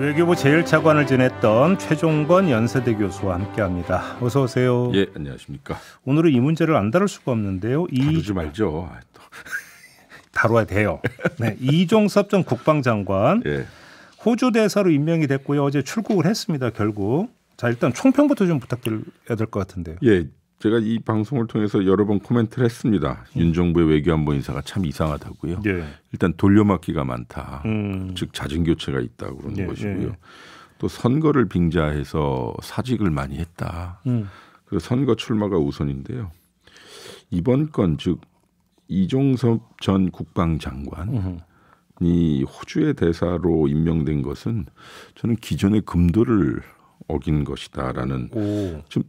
외교부 제1차관을 지냈던 최종건 연세대 교수와 함께합니다. 어서 오세요. 예, 안녕하십니까. 오늘은 이 문제를 안 다룰 수가 없는데요. 이... 다루지 말죠. 아, 다뤄야 돼요. 네, 이종섭 전 국방장관 예. 호주 대사로 임명이 됐고요. 어제 출국을 했습니다. 결국. 자 일단 총평부터 좀 부탁드려야 될 것 같은데요. 예, 제가 이 방송을 통해서 여러 번 코멘트를 했습니다. 음. 윤 정부의 외교안보 인사가 참 이상하다고요. 예. 일단 돌려막기가 많다. 음. 즉 자진 교체가 있다 그런 예. 것이고요. 예. 또 선거를 빙자해서 사직을 많이 했다. 음. 그래서 선거 출마가 우선인데요. 이번 건 즉 이종섭 전 국방장관이 음 호주의 대사로 임명된 것은 저는 기존의 금도를 어긴 것이다라는 좀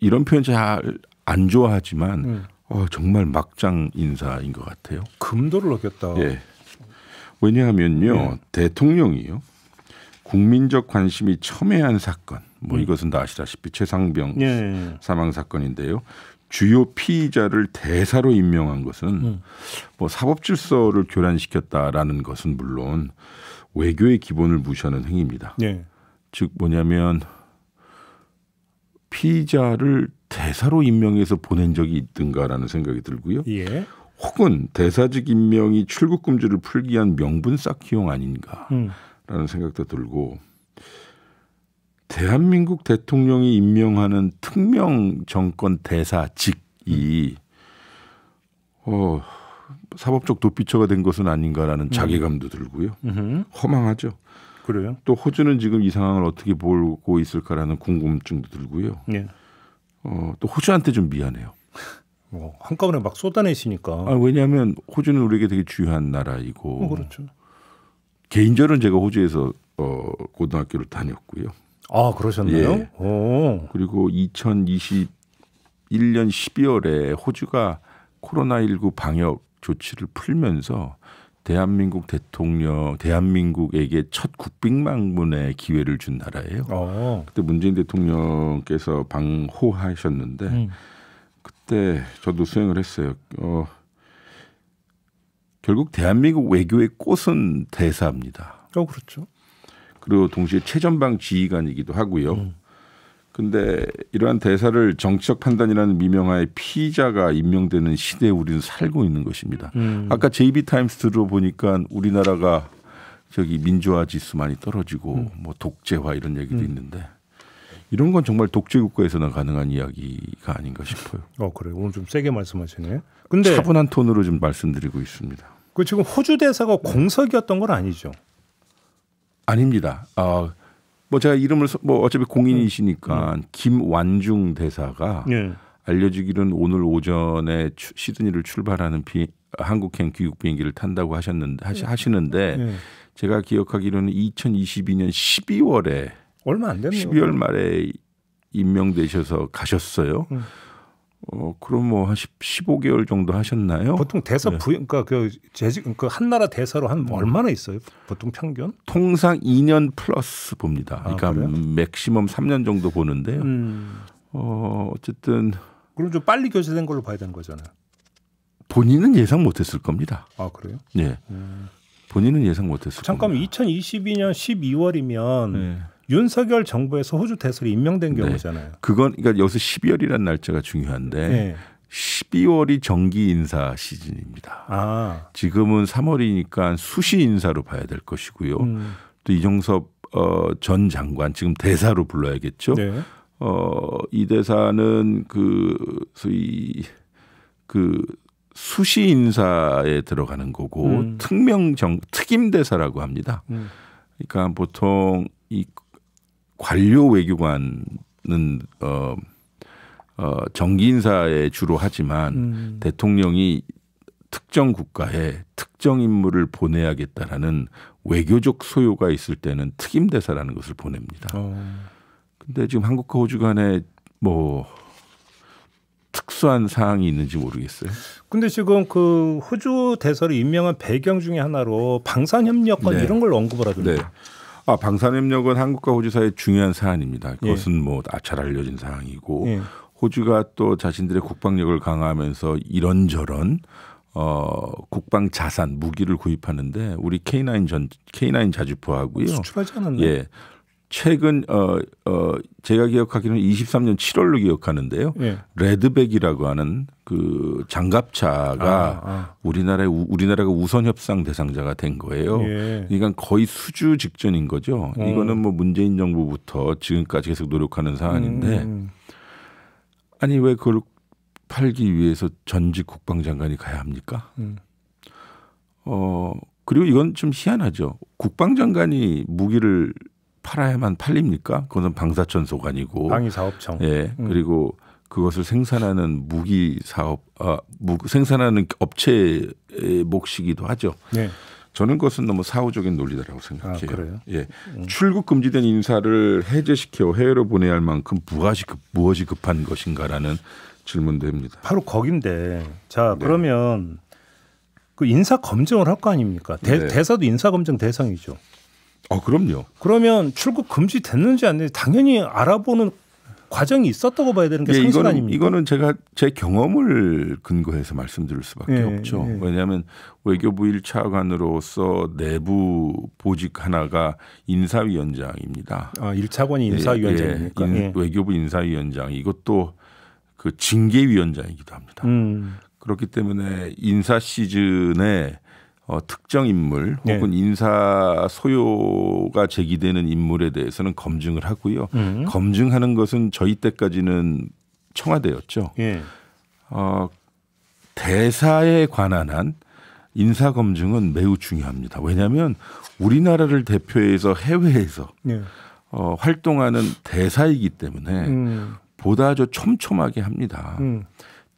이런 표현 잘 안 좋아하지만 음. 어, 정말 막장 인사인 것 같아요. 금도를 얻겼다. 예. 왜냐하면요 예. 대통령이요 국민적 관심이 첨예한 사건 뭐 음. 이것은 다 아시다시피 최상병 예, 예, 예. 사망 사건인데요. 주요 피의자를 대사로 임명한 것은 음. 뭐 사법 질서를 교란시켰다라는 것은 물론 외교의 기본을 무시하는 행위입니다. 예. 즉 뭐냐면 피자를 대사로 임명해서 보낸 적이 있든가라는 생각이 들고요. 예. 혹은 대사직 임명이 출국 금지를 풀기 위한 명분 쌓기용 아닌가라는 음. 생각도 들고 대한민국 대통령이 임명하는 특명 정권 대사직이 어, 사법적 도피처가 된 것은 아닌가라는 음. 자괴감도 들고요. 음흠. 허망하죠. 그래요? 또 호주는 지금 이 상황을 어떻게 보고 있을까라는 궁금증도 들고요. 예. 어, 또 호주한테 좀 미안해요. 뭐 한꺼번에 막 쏟아내시니까. 아, 왜냐하면 호주는 우리에게 되게 주요한 나라이고. 어, 그렇죠. 개인적으로는 제가 호주에서 어, 고등학교를 다녔고요. 아 그러셨나요? 예. 그리고 2021년 12월에 호주가 코로나19 방역 조치를 풀면서 대한민국 대통령, 대한민국에게 첫 국빈방문의 기회를 준 나라예요. 오. 어. 그때 문재인 대통령께서 방호하셨는데 음. 그때 저도 수행을 했어요. 어, 결국 대한민국 외교의 꽃은 대사입니다. 어, 그렇죠. 그리고 동시에 최전방 지휘관이기도 하고요. 음. 근데 이러한 대사를 정치적 판단이라는 미명하에 피의자가 임명되는 시대에 우리는 살고 있는 것입니다. 음. 아까 JB 타임스 들어보니까 우리나라가 저기 민주화 지수 많이 떨어지고 음. 뭐 독재화 이런 얘기도 음. 있는데 이런 건 정말 독재 국가에서나 가능한 이야기가 아닌가 싶어요. 어 그래 오늘 좀 세게 말씀하시네. 근데 차분한 톤으로 좀 말씀드리고 있습니다. 그 지금 호주 대사가 공석이었던 건 아니죠? 아닙니다. 어, 뭐 제가 이름을 뭐 어차피 공인이시니까 음. 음. 김완중 대사가 예. 알려지기는 오늘 오전에 추, 시드니를 출발하는 비 한국행 귀국 비행기를 탄다고 하셨는데 하시, 예. 하시는데 예. 제가 기억하기로는 2022년 12월에 얼마 안 됐네요. 12월 말에 임명되셔서 가셨어요. 음. 어, 그럼 뭐한 15개월 정도 하셨나요? 보통 대사 네. 부임, 그러니까 그그 한나라 대사로 한뭐 음. 얼마나 있어요? 보통 평균? 통상 2년 플러스 봅니다. 아, 그러니까 아, 맥시멈 3년 정도 보는데요. 음. 어, 어쨌든 그럼 좀 빨리 교체된 걸로 봐야 되는 거잖아요. 본인은 예상 못했을 겁니다. 아 그래요? 예. 음. 본인은 예상 못했을. 잠깐만 겁니다. 2022년 12월이면 네. 윤석열 정부에서 호주 대사로 임명된 네. 경우잖아요. 네. 그건 그러니까 여기서 12월이라는 날짜가 중요한데 네. 12월이 정기 인사 시즌입니다. 아. 지금은 3월이니까 수시 인사로 봐야 될 것이고요. 음. 또 이종섭 어, 전 장관 지금 대사로 불러야겠죠. 네. 어, 이 대사는 그 소위 그 수시 인사에 들어가는 거고 음. 특명 정 특임 대사라고 합니다. 음. 그러니까 보통 이 관료 외교관은 어, 어 정기 인사에 주로 하지만 음. 대통령이 특정 국가에 특정 인물을 보내야겠다라는 외교적 소요가 있을 때는 특임 대사라는 것을 보냅니다. 어. 근데 지금 한국과 호주 간에 뭐 특수한 사항이 있는지 모르겠어요. 근데 지금 그 호주 대사를 임명한 배경 중에 하나로 방산 협력관 네. 이런 걸 언급을 하던데. 네. 아, 방산협력은 한국과 호주 사이의 중요한 사안입니다. 예. 그것은 예. 뭐 뭐잘 알려진 사항이고 예. 호주가 또 자신들의 국방력을 강화하면서 이런저런 어, 국방 자산 무기를 구입하는데 우리 K9 전 K9 자주포하고요. 수출하지 않았나? 예. 최근 어, 어 제가 기억하기로는 23년 7월로 기억하는데요. 예. 레드백이라고 하는 그 장갑차가 아, 아. 우리나라의 우리나라가 우선 협상 대상자가 된 거예요. 예. 그러 그러니까 거의 수주 직전인 거죠. 음. 이거는 뭐 문재인 정부부터 지금까지 계속 노력하는 사안인데 음. 음. 아니 왜 그걸 팔기 위해서 전직 국방장관이 가야 합니까? 음. 어 그리고 이건 좀 희한하죠. 국방장관이 무기를 팔아야만 팔립니까? 그것은 방사천소관이고 방위사업청. 예. 음. 그리고 그것을 생산하는 무기 사업, 아, 무, 생산하는 업체의 몫이기도 하죠. 네. 저는 그것은 너무 사후적인 논리다라고 아, 생각해요. 아, 예. 음. 출국 금지된 인사를 해제시켜 해외로 보내야 할 만큼 무엇이, 급, 무엇이 급한 것인가라는 질문도 합니다. 바로 거긴데. 자, 네. 그러면 그 인사 검증을 할 거 아닙니까? 대, 네. 대사도 인사 검증 대상이죠. 아, 그럼요. 그러면 출국 금지 됐는지 안 됐는지 당연히 알아보는 과정이 있었다고 봐야 되는 게 예, 상식 이 아닙니까? 이거는 제가 제 경험을 근거해서 말씀드릴 수밖에 예, 없죠. 예. 왜냐하면 외교부 1차관으로서 내부 보직 하나가 인사위원장입니다. 아, 1차관이 예, 인사위원장입니까? 예, 인, 외교부 인사위원장 이것도 그 징계위원장이기도 합니다. 음. 그렇기 때문에 인사 시즌에 어, 특정 인물 네. 혹은 네. 인사 소요가 제기되는 인물에 대해서는 검증을 하고요. 음. 검증하는 것은 저희 때까지는 청와대였죠. 예. 어, 대사에 관한 한 인사 검증은 매우 중요합니다. 왜냐하면 우리나라를 대표해서 해외에서 예. 어, 활동하는 대사이기 때문에 음. 보다 저 촘촘하게 합니다. 음.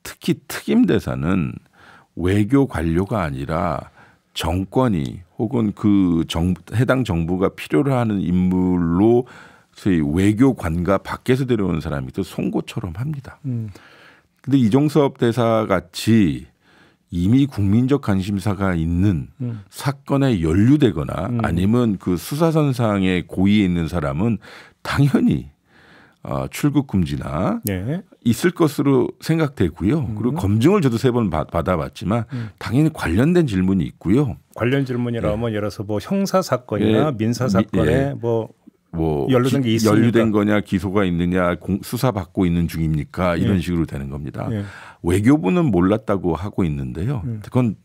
특히 특임 대사는 외교 관료가 아니라 정권이 혹은 그 정, 해당 정부가 필요로 하는 인물로 소위 외교관과 밖에서 데려온 사람이 또 송곳처럼 합니다. 음. 근데 이종섭 대사 같이 이미 국민적 관심사가 있는 음. 사건에 연루되거나 음. 아니면 그 수사선상에 고의에 있는 사람은 당연히 어, 출국 금지나 네. 있을 것으로 생각되고요. 음. 그리고 검증을 저도 세 번 받아봤지만 음. 당연히 관련된 질문이 있고요. 관련 질문이라면 예. 예를 들어서 뭐 형사 사건이나 예. 민사 사건에 예. 뭐뭐 뭐 연루된 게 있습니까? 연루된 거냐 기소가 있느냐 공, 수사받고 있는 중입니까 이런 예. 식으로 되는 겁니다. 예. 외교부는 몰랐다고 하고 있는데요. 음. 그건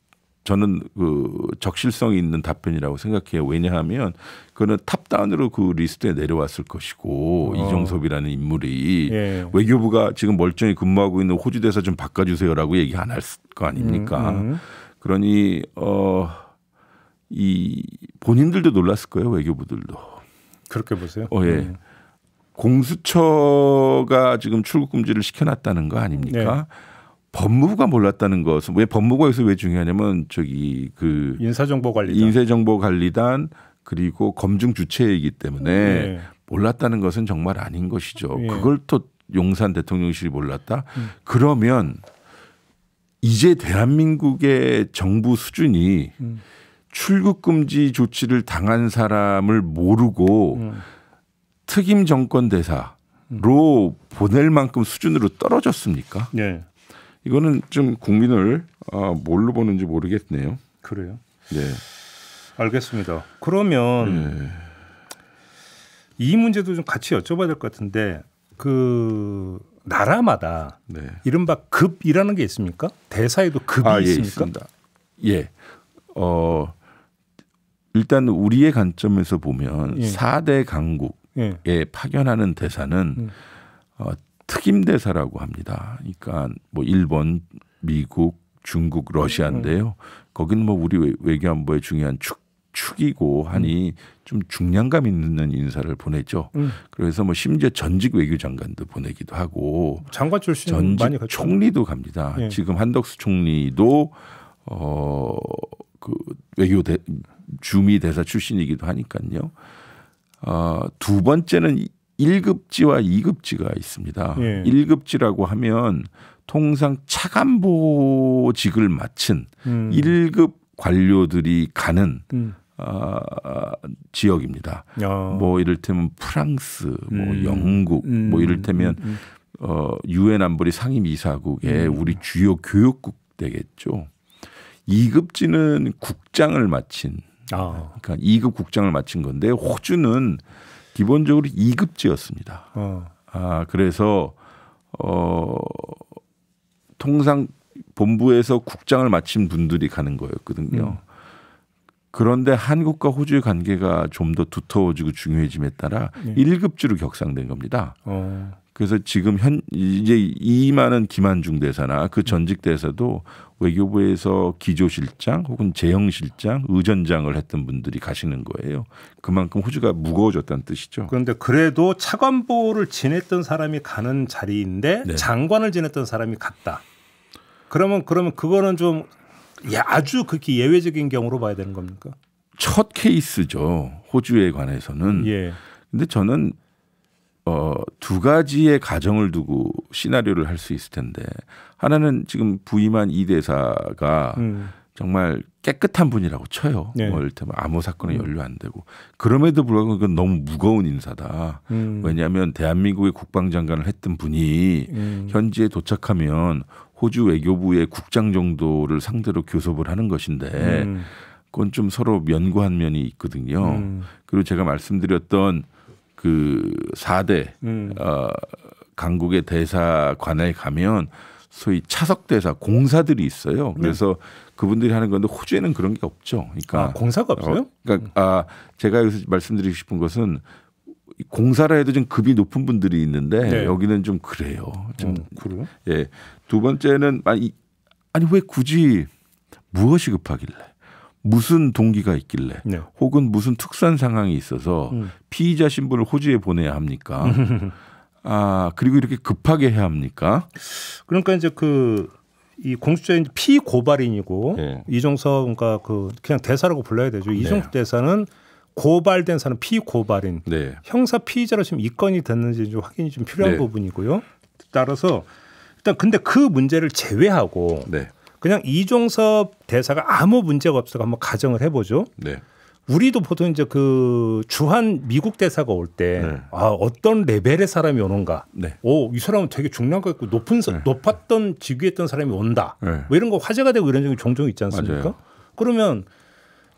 저는 그 적실성이 있는 답변이라고 생각해요. 왜냐하면 그는 탑다운으로 그 리스트에 내려왔을 것이고 어. 이종섭이라는 인물이 예. 외교부가 지금 멀쩡히 근무하고 있는 호주 대사 좀 바꿔주세요라고 얘기 안 할 거 아닙니까? 음, 음. 그러니 어 이 본인들도 놀랐을 거예요 외교부들도 그렇게 보세요. 어, 예. 음. 공수처가 지금 출국 금지를 시켜놨다는 거 아닙니까? 네. 법무부가 몰랐다는 것은 왜 법무부에서 왜 중요하냐면 저기 그 인사정보관리단, 인사정보관리단 그리고 검증 주체이기 때문에 네. 몰랐다는 것은 정말 아닌 것이죠. 네. 그걸 또 용산 대통령실이 몰랐다. 음. 그러면 이제 대한민국의 정부 수준이 음. 출국 금지 조치를 당한 사람을 모르고 음. 특임 정권 대사로 음. 보낼 만큼 수준으로 떨어졌습니까? 네. 이거는 좀 국민을 아, 뭘로 보는지 모르겠네요. 그래요. 네. 알겠습니다. 그러면 네. 이 문제도 좀 같이 여쭤봐야 될 것 같은데 그 나라마다 네. 이른바 급이라는 게 있습니까? 대사에도 급이 아, 예, 있습니까? 예, 예. 어 일단 우리의 관점에서 보면 예. 사대 강국에 예. 파견하는 대사는 음. 어, 특임 대사라고 합니다. 그러니까 뭐 일본, 미국, 중국, 러시아인데요. 음, 음. 거기는 뭐 우리 외교안보의 중요한 축 축이고 하니 음. 좀 중량감 있는 인사를 보냈죠. 음. 그래서 뭐 심지어 전직 외교장관도 보내기도 하고 장관 출신 전직 총리도 갑니다. 예. 지금 한덕수 총리도 어 그 외교 대, 주미 대사 출신이기도 하니까요. 어두 번째는 1급지와2급지가 있습니다. 1급지라고 예. 하면 통상 차관보직을 맡은 1급 음. 관료들이 가는 음. 아, 지역입니다. 어. 뭐 이를테면 프랑스, 뭐 음. 영국, 뭐 음. 이를테면 음. 어, 유엔 안보리 상임이사국의 우리 주요 교육국 되겠죠. 2급지는 국장을 마친 아. 그러니까 2급 국장을 마친 건데 호주는 기본적으로 2급지였습니다 어. 아, 그래서 어 통상 본부에서 국장을 마친 분들이 가는 거였거든요. 음. 그런데 한국과 호주의 관계가 좀 더 두터워지고 중요해짐에 따라 네. 예. 1급지로 격상된 겁니다. 어. 그래서 지금 현 이제 이만한 김한중 대사나 그 전직 대사도 외교부에서 기조실장 혹은 재형실장 의전장을 했던 분들이 가시는 거예요. 그만큼 호주가 무거워졌다는 뜻이죠. 그런데 그래도 차관보를 지냈던 사람이 가는 자리인데 네. 장관을 지냈던 사람이 갔다. 그러면 그러면 그거는 좀 아주 극히 예외적인 경우로 봐야 되는 겁니까? 첫 케이스죠. 호주에 관해서는. 예. 근데 저는 어, 두 가지의 가정을 두고 시나리오를 할 수 있을 텐데 하나는 지금 부임한 이 대사가 음. 정말 깨끗한 분이라고 쳐요. 네. 뭐 이를테면 아무 사건에 음. 연루 안 되고 그럼에도 불구하고 그건 너무 무거운 인사다. 음. 왜냐하면 대한민국의 국방장관을 했던 분이 음. 현지에 도착하면 호주 외교부의 국장 정도를 상대로 교섭을 하는 것인데 음. 그건 좀 서로 면구한 면이 있거든요. 음. 그리고 제가 말씀드렸던 그 4대 음. 어, 강국의 대사관에 가면 소위 차석 대사 공사들이 있어요. 네. 그래서 네. 그분들이 하는 건데 호주에는 그런 게 없죠. 그러니까 아, 공사가 없어요? 어, 그러니까 음. 아 제가 여기서 말씀드리고 싶은 것은 공사라 해도 좀 급이 높은 분들이 있는데 네. 여기는 좀 그래요. 좀 음, 그래요? 예. 두 번째는 아니 아니 왜 굳이 무엇이 급하길래? 무슨 동기가 있길래 네. 혹은 무슨 특수한 상황이 있어서 음. 피의자 신분을 호주에 보내야 합니까? 아 그리고 이렇게 급하게 해야 합니까? 그러니까 이제 그 이 공수처인 피고발인이고 네. 이종석 그러니까 그 그냥 대사라고 불러야 되죠. 네. 이종석 대사는 고발된 사람 피고발인 네. 형사 피의자로 지금 입건이 됐는지 좀 확인이 좀 필요한 네. 부분이고요. 따라서 일단 근데 그 문제를 제외하고 네. 그냥 이종섭 대사가 아무 문제가 없어서 한번 가정을 해보죠. 네. 우리도 보통 이제 그 주한 미국 대사가 올 때아 네. 어떤 레벨의 사람이 오는가. 네. 오이 사람은 되게 중량 갖고 높은 네. 높았던 직위했던 사람이 온다. 네. 뭐 이런 거 화제가 되고 이런 적이 종종 있지 않습니까? 맞아요. 그러면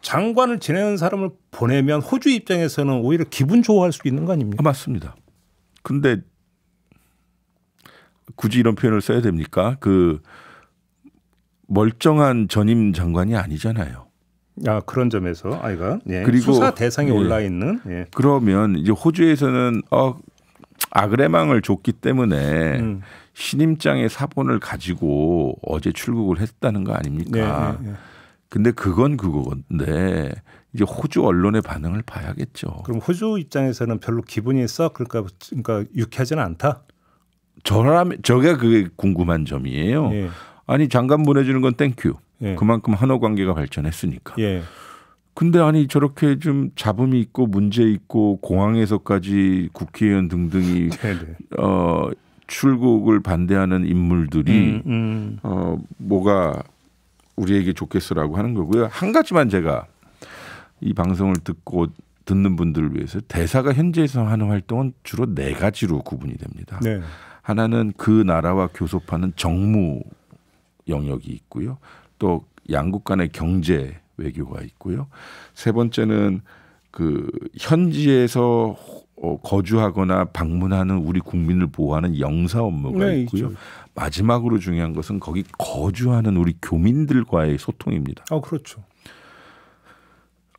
장관을 지내는 사람을 보내면 호주 입장에서는 오히려 기분 좋아할 수도 있는 거 아닙니까? 아, 맞습니다. 근데 굳이 이런 표현을 써야 됩니까? 그 멀쩡한 전임 장관이 아니잖아요. 아 그런 점에서 아이가 예. 그리고 수사 대상에 예. 올라 있는 예. 그러면 이제 호주에서는 어 아그레망을 줬기 때문에 음. 신임장의 사본을 가지고 어제 출국을 했다는 거 아닙니까? 네, 네, 네. 근데 그건 그거건데 이제 호주 언론의 반응을 봐야겠죠. 그럼 호주 입장에서는 별로 기분이 썩 그러니까 그러니까 유쾌하지는 않다. 저라면 저게 그게 궁금한 점이에요. 예. 아니 장관 보내주는 건 땡큐. 예. 그만큼 한어 관계가 발전했으니까. 예. 근데 아니 저렇게 좀 잡음이 있고 문제 있고 공항에서까지 국회의원 등등이 네, 네. 어 출국을 반대하는 인물들이 음, 음. 어 뭐가 우리에게 좋겠어라고 하는 거고요. 한 가지만 제가 이 방송을 듣고 듣는 분들을 위해서 대사가 현지에서 하는 활동은 주로 네 가지로 구분이 됩니다. 네. 하나는 그 나라와 교섭하는 정무 영역이 있고요. 또 양국 간의 경제 외교가 있고요. 세 번째는 그 현지에서 어, 거주하거나 방문하는 우리 국민을 보호하는 영사 업무가 네, 있고요. 있죠. 마지막으로 중요한 것은 거기 거주하는 우리 교민들과의 소통입니다. 아, 그렇죠.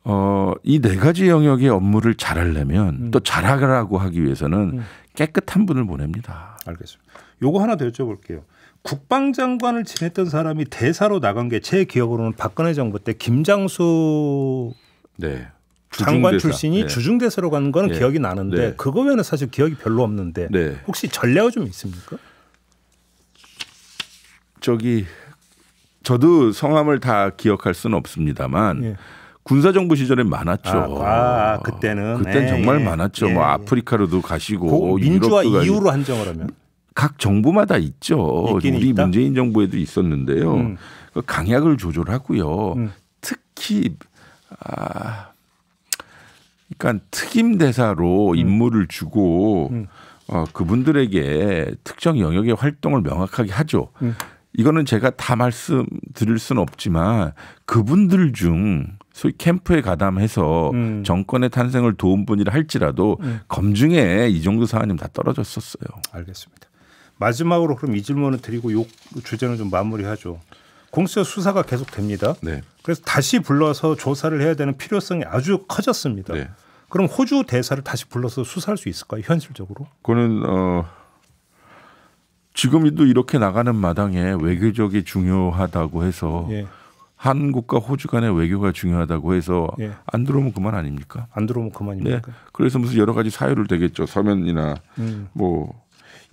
어, 이 네 가지 영역의 업무를 잘하려면 음. 또 잘하라고 하기 위해서는 음. 깨끗한 분을 보냅니다. 알겠습니다. 요거 하나 더 여쭤볼게요. 국방장관을 지냈던 사람이 대사로 나간 게 제 기억으로는 박근혜 정부 때 김장수 네. 장관 출신이 네. 주중대사로 간 거는 네. 기억이 나는데 네. 그거 외에는 사실 기억이 별로 없는데 네. 혹시 전례가좀 있습니까? 저기 저도 성함을 다 기억할 수는 없습니다만 예. 군사정부 시절에 많았죠. 아, 아 그때는 그땐 정말 예, 예. 많았죠. 뭐 예, 뭐 아프리카로도 가시고 민주화 이후로 한정을 하면 각 정부마다 있죠. 우리 있다? 문재인 정부에도 있었는데요. 음. 그 강약을 조절하고요. 음. 특히 아 그러니까 특임 대사로 음. 임무를 주고 음. 어 그분들에게 특정 영역의 활동을 명확하게 하죠. 음. 이거는 제가 다 말씀 드릴 수는 없지만 그분들 중 소위 캠프에 가담해서 음. 정권의 탄생을 도운 분이라 할지라도 음. 검증에 이 정도 사안이면 다 떨어졌었어요. 알겠습니다. 마지막으로 그럼 이 질문을 드리고 요 주제는 좀 마무리하죠. 공수처 수사가 계속됩니다. 네. 그래서 다시 불러서 조사를 해야 되는 필요성이 아주 커졌습니다. 네. 그럼 호주 대사를 다시 불러서 수사할 수 있을까요? 현실적으로? 그거는 어 지금도 이렇게 나가는 마당에 외교적이 중요하다고 해서 예. 한국과 호주 간의 외교가 중요하다고 해서 예. 안 들어오면 그만 아닙니까? 안 들어오면 그만입니까? 네. 그래서 무슨 여러 가지 사유를 대겠죠. 서면이나 음. 뭐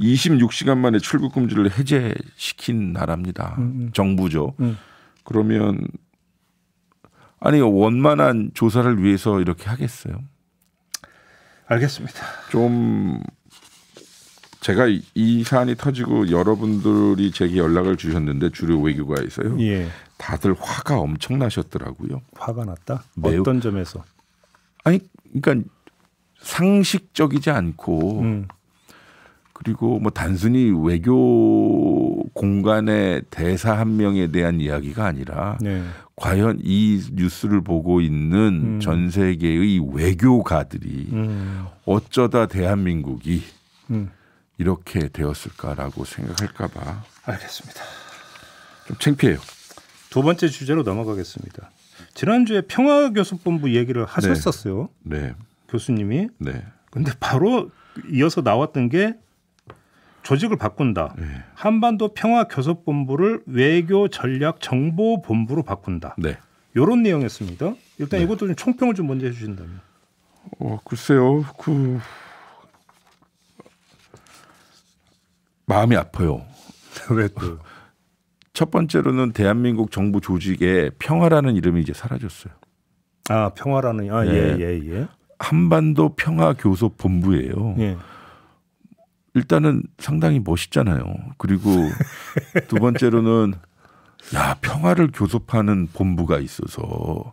26시간 만에 출국 금지를 해제시킨 나라입니다. 음, 음. 정부죠. 음. 그러면 아니 원만한 조사를 위해서 이렇게 하겠어요? 알겠습니다. 좀 제가 이 사안이 터지고 여러분들이 제게 연락을 주셨는데 주류 외교가에서요. 예. 다들 화가 엄청나셨더라고요. 화가 났다? 매우, 어떤 점에서? 아니, 그러니까 상식적이지 않고 음. 그리고 뭐 단순히 외교 공간의 대사 한 명에 대한 이야기가 아니라 네. 과연 이 뉴스를 보고 있는 음. 전 세계의 외교가들이 음. 어쩌다 대한민국이 음. 이렇게 되었을까라고 생각할까봐. 알겠습니다. 좀 창피해요. 두 번째 주제로 넘어가겠습니다. 지난주에 평화교섭본부 얘기를 하셨었어요. 네. 네. 교수님이. 네. 근데 바로 이어서 나왔던 게 조직을 바꾼다. 네. 한반도 평화 교섭 본부를 외교 전략 정보 본부로 바꾼다. 네. 요런 내용이었습니다. 일단 네. 이것도 좀 총평을 좀 먼저 해 주신다면. 어, 글쎄요. 그 마음이 아파요. 왜 또? 첫 번째로는 대한민국 정부 조직에 평화라는 이름이 이제 사라졌어요. 아, 평화라는 아, 네. 예, 예, 예. 한반도 평화 교섭 본부예요. 예. 일단은 상당히 멋있잖아요. 그리고 두 번째로는 야 평화를 교섭하는 본부가 있어서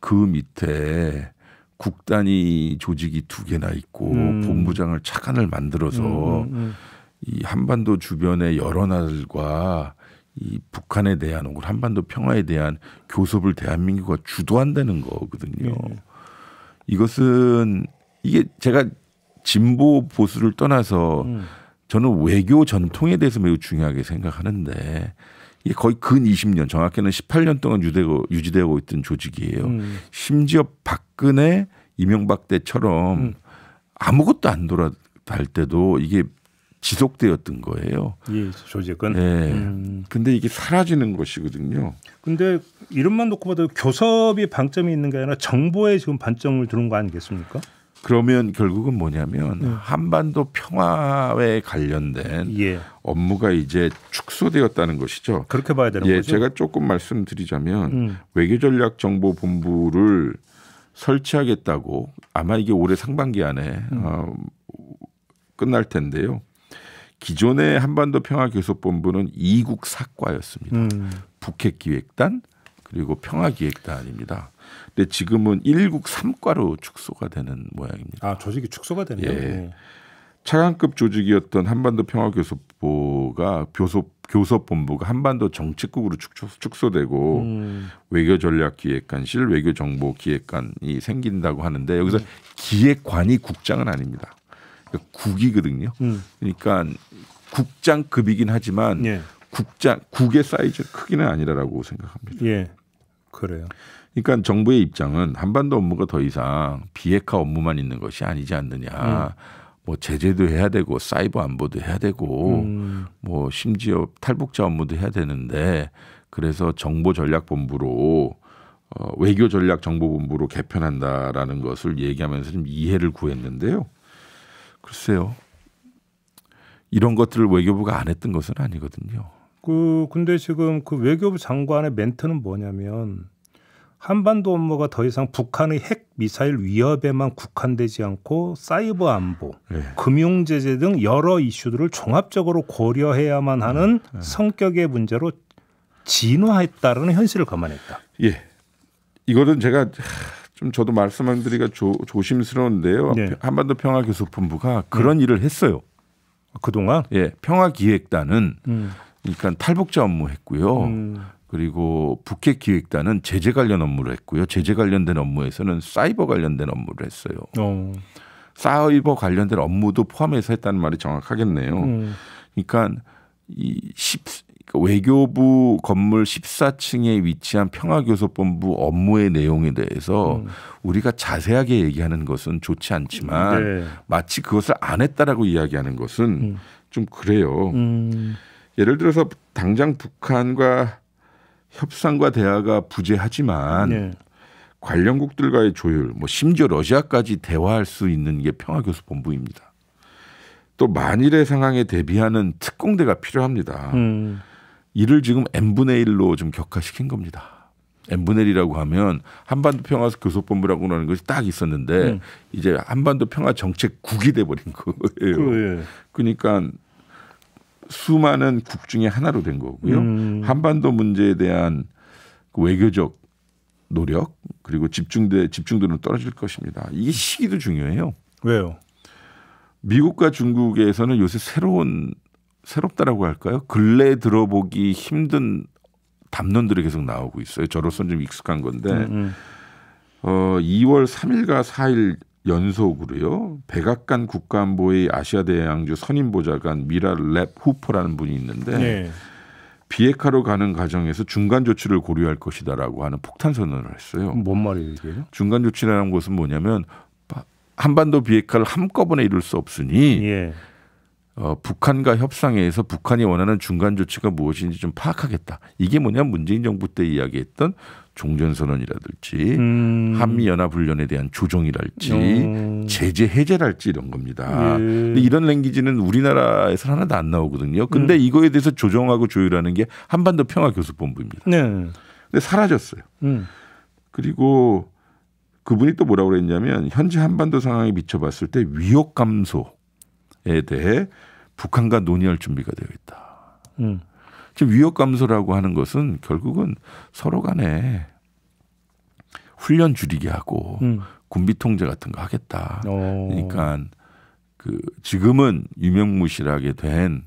그 밑에 국단이 조직이 두 개나 있고 음. 본부장을 착관을 만들어서 음 음, 음, 음, 이 한반도 주변의 여러 나라들과 이 북한에 대한 혹은 한반도 평화에 대한 교섭을 대한민국이 주도한다는 거거든요. 예, 예. 이것은 이게 제가 진보 보수를 떠나서 음. 저는 외교 전통에 대해서 매우 중요하게 생각하는데 이게 거의 근 20년 정확히는 18년 동안 유대고, 유지되고 있던 조직이에요. 음. 심지어 박근혜 이명박 때처럼 음. 아무것도 안 돌아갈 때도 이게 지속되었던 거예요. 이 예, 조직은. 네. 음. 근데 이게 사라지는 것이거든요. 근데 이름만 놓고 봐도 교섭이 방점이 있는 게 아니라 정보에 지금 반점을 두는 거 아니겠습니까? 그러면 결국은 뭐냐면 음. 한반도 평화에 관련된 예. 업무가 이제 축소되었다는 것이죠. 그렇게 봐야 되는 예, 거죠. 제가 조금 말씀드리자면 음. 외교전략정보본부를 설치하겠다고 아마 이게 올해 상반기 안에 음. 어, 끝날 텐데요. 기존의 한반도 평화교섭본부는 이국 사과였습니다. 음. 북핵 기획단 그리고 평화기획단입니다. 근데 네, 지금은 일국삼과로 축소가 되는 모양입니다. 아 조직이 축소가 되네요. 예. 네. 차관급 조직이었던 한반도 평화교섭보가 교섭 교섭본부가 한반도 정책국으로 축소, 되고 음. 외교전략기획관실, 외교정보기획관이 생긴다고 하는데 여기서 음. 기획관이 국장은 아닙니다. 그러니까 국이거든요. 음. 그러니까 국장급이긴 하지만 예. 국장 국의 사이즈 크기는 아니라라고 생각합니다. 예, 그래요. 그러니까 정부의 입장은 한반도 업무가 더 이상 비핵화 업무만 있는 것이 아니지 않느냐. 음. 뭐 제재도 해야 되고 사이버 안보도 해야 되고 음. 뭐 심지어 탈북자 업무도 해야 되는데 그래서 정보 전략 본부로 어, 외교 전략 정보 본부로 개편한다라는 것을 얘기하면서 좀 이해를 구했는데요. 글쎄요. 이런 것들을 외교부가 안 했던 것은 아니거든요. 그 근데 지금 그 외교부 장관의 멘트는 뭐냐면 한반도 업무가 더 이상 북한의 핵 미사일 위협에만 국한되지 않고 사이버 안보, 네. 예. 금융 제재 등 여러 이슈들을 종합적으로 고려해야만 하는 네. 성격의 문제로 진화했다라는 현실을 감안했다. 예. 이거는 제가 좀 저도 말씀드리기가 조심스러운데요. 네. 한반도 평화 교섭본부가 음. 그런 일을 했어요. 그동안 예, 평화 기획단은 음. 그러니까 탈북자 업무 했고요. 음. 그리고 북핵 기획단은 제재 관련 업무를 했고요. 제재 관련된 업무에서는 사이버 관련된 업무를 했어요. 어. 사이버 관련된 업무도 포함해서 했다는 말이 정확하겠네요. 음. 그러니까 이 10, 그러니까 외교부 건물 14층에 위치한 평화교섭본부 업무의 내용에 대해서 음. 우리가 자세하게 얘기하는 것은 좋지 않지만 네. 마치 그것을 안 했다라고 이야기하는 것은 음. 좀 그래요. 음. 예를 들어서 당장 북한과 협상과 대화가 부재하지만 네. 관련국들과의 조율, 뭐 심지어 러시아까지 대화할 수 있는 게 평화교섭본부입니다. 또 만일의 상황에 대비하는 특공대가 필요합니다. 음. 이를 지금 n분의 1로 좀 격화시킨 겁니다. n분의 1이라고 하면 한반도 평화 교섭본부라고 하는 것이 딱 있었는데 음. 이제 한반도 평화 정책국이 돼버린 거예요. 그, 예. 그러니까 수많은 국 중에 하나로 된 거고요. 음. 한반도 문제에 대한 그 외교적 노력 그리고 집중대 집중도는 떨어질 것입니다. 이게 시기도 중요해요. 왜요? 미국과 중국에서는 요새 새로운 새롭다라고 할까요? 근래 들어보기 힘든 담론들이 계속 나오고 있어요. 저로서는 좀 익숙한 건데 음, 음. 어 2월 3일과 4일 연속으로요. 백악관 국가안보의 아시아대양주 선임보좌관 미라랩 후퍼라는 분이 있는데 네. 비핵화로 가는 과정에서 중간 조치를 고려할 것이다라고 하는 폭탄 선언을 했어요. 뭔 말이에요, 중간 조치라는 것은 뭐냐면 한반도 비핵화를 한꺼번에 이룰 수 없으니 예. 어, 북한과 협상에서 북한이 원하는 중간 조치가 무엇인지 좀 파악하겠다. 이게 뭐냐 문재인 정부 때 이야기했던 종전선언이라든지 음. 한미연합훈련에 대한 조정이랄지 음. 제재 해제랄지 이런 겁니다. 예. 근데 이런 랭귀지는 우리나라에서 하나도 안 나오거든요. 근데 음. 이거에 대해서 조정하고 조율하는 게 한반도 평화교섭본부입니다. 네. 근데 사라졌어요. 음. 그리고 그분이 또 뭐라고 그랬냐면 현재 한반도 상황에 비춰봤을 때 위협 감소에 대해 북한과 논의할 준비가 되어 있다. 음. 지금 위협 감소라고 하는 것은 결국은 서로 간에 훈련 줄이게 하고 음. 군비 통제 같은 거 하겠다. 오. 어. 그러니까 그 지금은 유명무실하게 된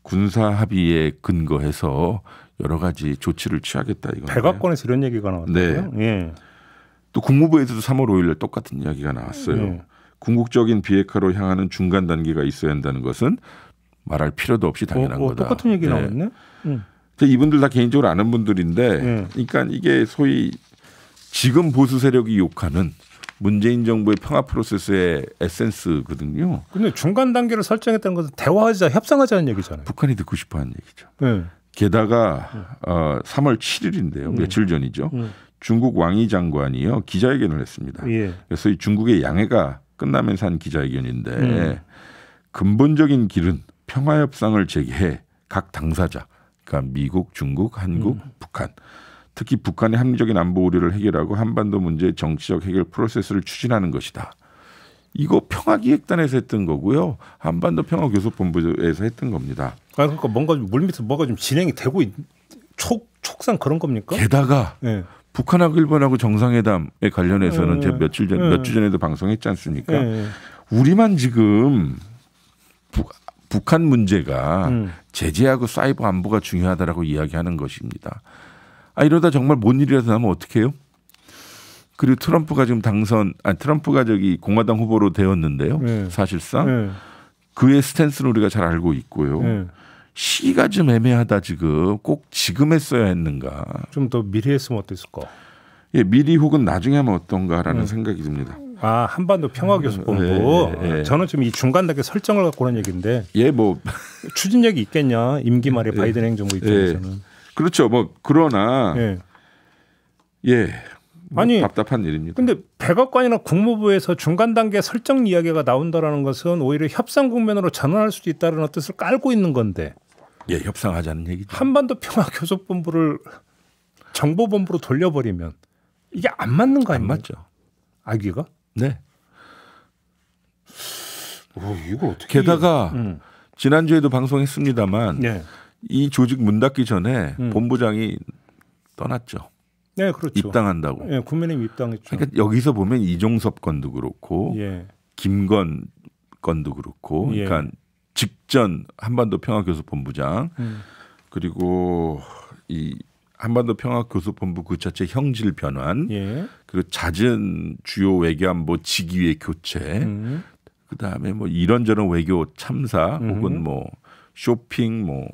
군사 합의에 근거해서 여러 가지 조치를 취하겠다 이거. 백악관에서 이런 얘기가 나왔어요. 네. 예. 또 국무부에서도 3월 5일날 똑같은 이야기가 나왔어요. 예. 궁극적인 비핵화로 향하는 중간 단계가 있어야 한다는 것은 말할 필요도 없이 당연한 어, 어, 거다. 똑같은 얘기 네. 나왔네. 음. 이분들 다 개인적으로 아는 분들인데, 네. 그러니까 이게 소위 지금 보수 세력이 욕하는 문재인 정부의 평화 프로세스의 에센스거든요. 근데 중간 단계를 설정했다는 것은 대화하자, 협상하자는 얘기잖아요. 북한이 듣고 싶어하는 얘기죠. 네. 게다가 어, 3월 7일인데요, 음. 며칠 전이죠. 음. 중국 왕위 장관이요 기자회견을 했습니다. 예. 그래서 중국의 양해가 끝나면서 한 기자회견인데 음. 근본적인 길은 평화 협상을 제기해 각 당사자 그러니까 미국, 중국, 한국, 음. 북한 특히 북한의 합리적인 안보 우려를 해결하고 한반도 문제의 정치적 해결 프로세스를 추진하는 것이다. 이거 평화기획단에서 했던 거고요. 한반도 평화교섭본부에서 했던 겁니다. 아, 그러니까 뭔가 물밑에서 뭐가 좀 진행이 되고 있, 촉, 촉상 그런 겁니까? 게다가 네. 북한하고 일본하고 정상회담에 관련해서는 네. 음. 제가 며칠 전, 네. 음. 몇주 전에도 방송했지 않습니까? 네. 우리만 지금 부, 북한 문제가 음. 제재하고 사이버 안보가 중요하다라고 이야기하는 것입니다. 아, 이러다 정말 뭔 일이라도 나면 어떡해요? 그리고 트럼프가 지금 당선, 아, 트럼프가 저기 공화당 후보로 되었는데요. 예. 사실상. 그의 스탠스를 우리가 잘 알고 있고요. 시기가 좀 애매하다 지금 꼭 지금 했어야 했는가? 좀 더 미리 했으면 어땠을까? 예, 미리 혹은 나중에 하면 어떤가라는 음. 생각이 듭니다. 아 한반도 평화교섭본부. 예, 예, 예. 저는 지금 이 중간 단계 설정을 갖고 오는 얘기인데. 예, 뭐 추진력이 있겠냐 임기 말에 예, 바이든 예. 행정부 입장에서는. 예. 그렇죠. 뭐 그러나 예. 뭐 아니 답답한 일입니다. 근데 백악관이나 국무부에서 중간 단계 설정 이야기가 나온다라는 것은 오히려 협상 국면으로 전환할 수도 있다는 뜻을 깔고 있는 건데. 예, 협상하자는 얘기죠. 한반도 평화 교섭본부를 정보본부로 돌려버리면 이게 안 맞는 거 아니에요? 안 맞죠. 아기가? 네. 오, 이거 어떻게 게다가 음. 지난주에도 방송했습니다만 네. 이 조직 문 닫기 전에 음. 본부장이 떠났죠. 네, 그렇죠. 입당한다고. 네, 국민의힘 입당했죠. 그러니까 여기서 보면 이종섭 건도 그렇고 예. 김건 건도 그렇고, 예. 그러니까 직전 한반도 평화교섭본부장 음. 그리고 이 한반도 평화교섭본부 그 자체 형질 변환 예. 그리고 잦은 주요 외교안보 직위의 교체 음. 그다음에 뭐 이런저런 외교 참사 음. 혹은 뭐 쇼핑 뭐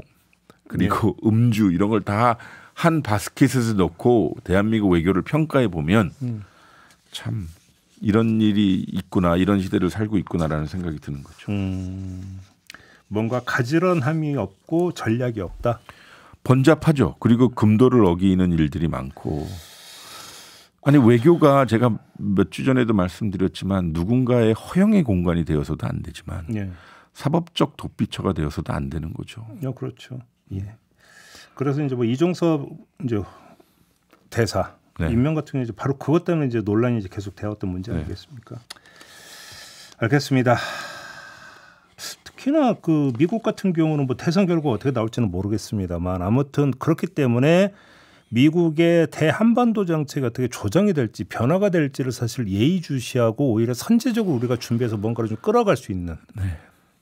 그리고 네. 음주 이런 걸 다 한 바스켓에서 넣고 대한민국 외교를 평가해 보면 음. 참 이런 일이 있구나 이런 시대를 살고 있구나라는 생각이 드는 거죠. 음. 뭔가 가지런함이 없고 전략이 없다. 번잡하죠. 그리고 금도를 어기는 일들이 많고. 아니 외교가 제가 몇 주 전에도 말씀드렸지만 누군가의 허영의 공간이 되어서도 안 되지만 예. 사법적 덧비처가 되어서도 안 되는 거죠. 어, 그렇죠. 예. 그래서 이제 뭐 이종섭 이제 대사 네. 임명 같은 경우 이제 바로 그것 때문에 이제 논란이 이제 계속 되었던 문제 네. 아니겠습니까? 네. 알겠습니다. 특히나 그 미국 같은 경우는 뭐 대선 결과 어떻게 나올지는 모르겠습니다만 아무튼 그렇기 때문에 미국의 대한반도 정책이 어떻게 조정이 될지 변화가 될지를 사실 예의주시하고 오히려 선제적으로 우리가 준비해서 뭔가를 좀 끌어갈 수 있는 네.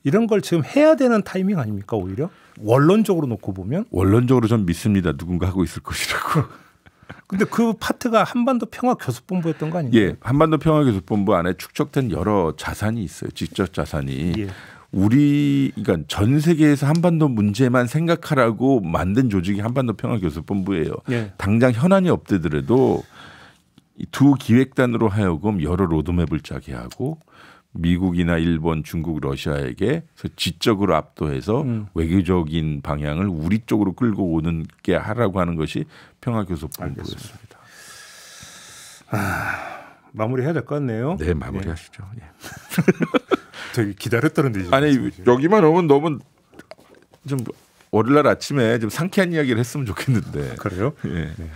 이런 걸 지금 해야 되는 타이밍 아닙니까 오히려 원론적으로 놓고 보면 원론적으로 좀 믿습니다 누군가 하고 있을 것이라고 근데 그 파트가 한반도 평화 교섭본부였던 거 아니에요? 예, 한반도 평화 교섭본부 안에 축적된 여러 자산이 있어요. 직접 자산이 예. 우리 그러니까 전 세계에서 한반도 문제만 생각하라고 만든 조직이 한반도 평화교섭본부예요. 예. 당장 현안이 없더라도두 기획단으로 하여금 여러 로드맵을 짜게 하고 미국이나 일본, 중국, 러시아에게 지적으로 압도해서 음. 외교적인 방향을 우리 쪽으로 끌고 오는 게 하라고 하는 것이 평화교섭본부였습니다. 아, 마무리해야 될 것 같네요. 네, 마무리하시죠. 예. 되게 기다렸다는 듯이. 아니 말씀이지. 그렇죠. 여기만 오면 너무 좀월요일 아침에 좀 상쾌한 이야기를 했으면 좋겠는데. 그래요? 예. 네.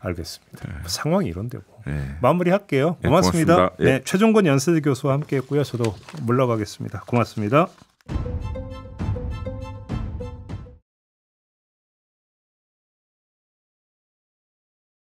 알겠습니다. 뭐 상황이 이런데 뭐. 네. 예. 마무리할게요. 예, 고맙습니다. 고맙습니다. 예. 네, 최종권 연세대 교수와 함께했고요. 저도 물러가겠습니다. 고맙습니다.